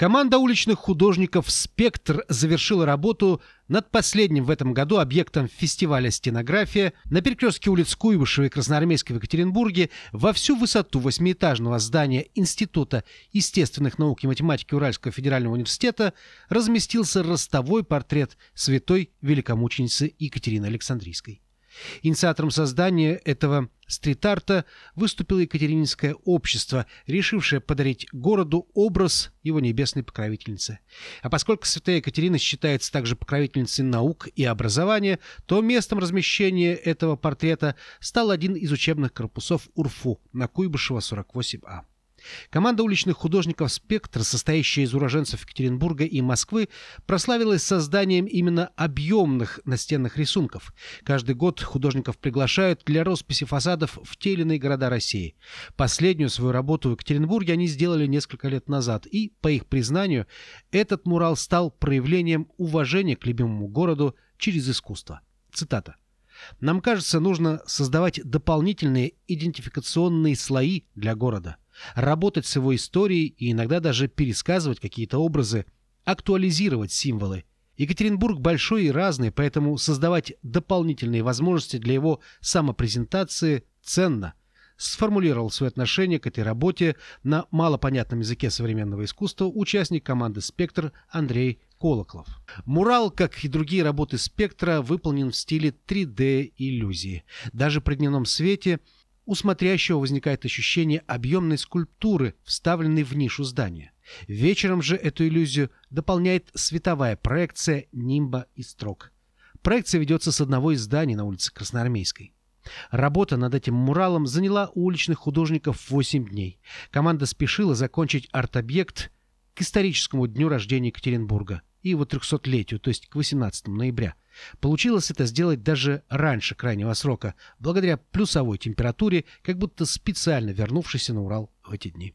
Команда уличных художников «Спектр» завершила работу над последним в этом году объектом фестиваля «Стенография» на перекрестке улиц Куйбышева и Красноармейской в Екатеринбурге во всю высоту восьмиэтажного здания Института естественных наук и математики Уральского федерального университета разместился ростовой портрет святой великомученицы Екатерины Александрийской. Инициатором создания этого стрит-арта выступило Екатерининское общество, решившее подарить городу образ его небесной покровительницы. А поскольку святая Екатерина считается также покровительницей наук и образования, то местом размещения этого портрета стал один из учебных корпусов УРФУ на Куйбышева 48А. Команда уличных художников «Спектр», состоящая из уроженцев Екатеринбурга и Москвы, прославилась созданием именно объемных настенных рисунков. Каждый год художников приглашают для росписи фасадов в те или иные города России. Последнюю свою работу в Екатеринбурге они сделали несколько лет назад, и, по их признанию, этот мурал стал проявлением уважения к любимому городу через искусство. Цитата. Нам кажется, нужно создавать дополнительные идентификационные слои для города – работать с его историей и иногда даже пересказывать какие-то образы, актуализировать символы. Екатеринбург большой и разный, поэтому создавать дополнительные возможности для его самопрезентации ценно. Сформулировал свое отношение к этой работе на малопонятном языке современного искусства участник команды «Спектр» Андрей колоколов. Мурал, как и другие работы «Спектра», выполнен в стиле 3D-иллюзии. Даже при дневном свете – у смотрящего возникает ощущение объемной скульптуры, вставленной в нишу здания. Вечером же эту иллюзию дополняет световая проекция нимба и строк. Проекция ведется с одного из зданий на улице Красноармейской. Работа над этим муралом заняла у уличных художников 8 дней. Команда спешила закончить арт-объект к историческому дню рождения Екатеринбурга – и его 300-летию, то есть к 18 ноября. Получилось это сделать даже раньше крайнего срока, благодаря плюсовой температуре, как будто специально вернувшейся на Урал в эти дни.